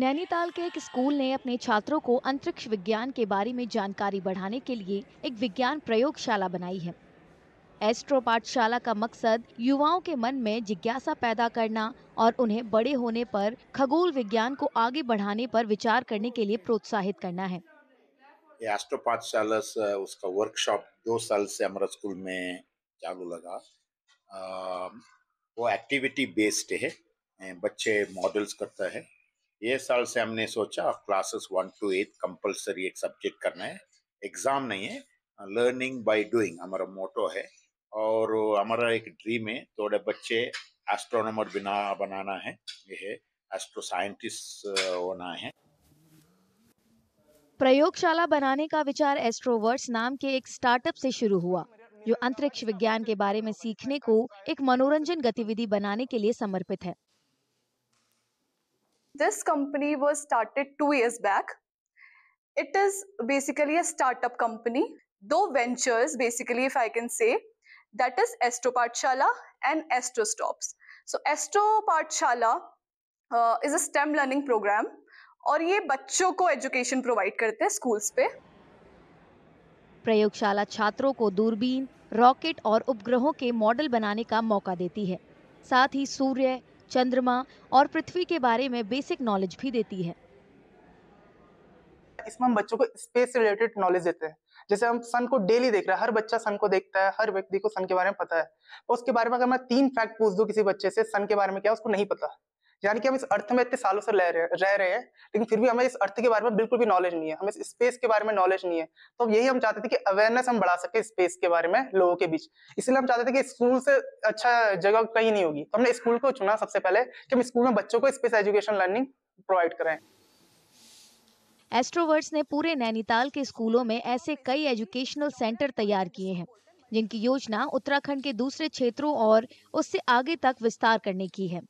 नैनीताल के एक स्कूल ने अपने छात्रों को अंतरिक्ष विज्ञान के बारे में जानकारी बढ़ाने के लिए एक विज्ञान प्रयोगशाला बनाई है एस्ट्रो पाठशाला का मकसद युवाओं के मन में जिज्ञासा पैदा करना और उन्हें बड़े होने पर खगोल विज्ञान को आगे बढ़ाने पर विचार करने के लिए प्रोत्साहित करना है एस्ट्रो पाठशाला उसका वर्कशॉप दो साल से हमारा स्कूल में चालू लगा आ, वो एक्टिविटी बेस्ड है बच्चे मॉडल्स करता है ये साल से हमने सोचा classes one two eight compulsory एक सब्जेक्ट करना है एग्जाम नहीं है लर्निंग बाय डूइंग हमारा मोटो है और हमारा एक ड्रीम है थोड़े बच्चे एस्ट्रोनॉमर बिना बनाना है ये है एस्ट्रो साइंटिस्ट होना है प्रयोगशाला बनाने का विचार एस्ट्रोवर्स नाम के एक स्टार्टअप से शुरू हुआ जो अंतरिक्ष विज्ञान के बारे में सीखने को एक मनोरंजन गतिविधि बनाने के लिए समर्पित है This company was started two years back. It is basically a startup company, though ventures, basically, if I can say, that is Astro Partshala and Astro Stops. So Astro Partshala uh, is a STEM learning program और ye bachcho ko education provide karte हैं schools पे प्रयोगशाला छात्रों को दूरबीन rocket और उपग्रहों के मॉडल बनाने का मौका देती है साथ ही सूर्य चंद्रमा और पृथ्वी के बारे में बेसिक नॉलेज भी देती है इसमें हम बच्चों को स्पेस रिलेटेड नॉलेज देते हैं जैसे हम सन को डेली देख रहे हैं हर बच्चा सन को देखता है हर व्यक्ति को सन के बारे में पता है उसके बारे में अगर मैं तीन फैक्ट पूछ दू किसी बच्चे से सन के बारे में क्या उसको नहीं पता यानी कि हम इस अर्थ में इतने सालों से रह रहे, हैं लेकिन फिर भी हमें इस अर्थ के बारे में बिल्कुल भी नॉलेज नहीं है हमें स्पेस के बारे में नॉलेज नहीं है तो यही हम चाहते थे कि अवेयरनेस हम बढ़ा सके स्पेस के बारे में लोगों के बीच इसलिए हम चाहते थे कि स्कूल से अच्छा जगह कहीं नहीं होगी तो हमने स्कूल को चुना सबसे पहले कि हम स्कूल में बच्चों को स्पेस एजुकेशन लर्निंग प्रोवाइड करें एस्ट्रोवर्ट्स ने पूरे नैनीताल के स्कूलों में ऐसे कई एजुकेशनल सेंटर तैयार किए हैं जिनकी योजना उत्तराखंड के दूसरे क्षेत्रों और उससे आगे तक विस्तार करने की है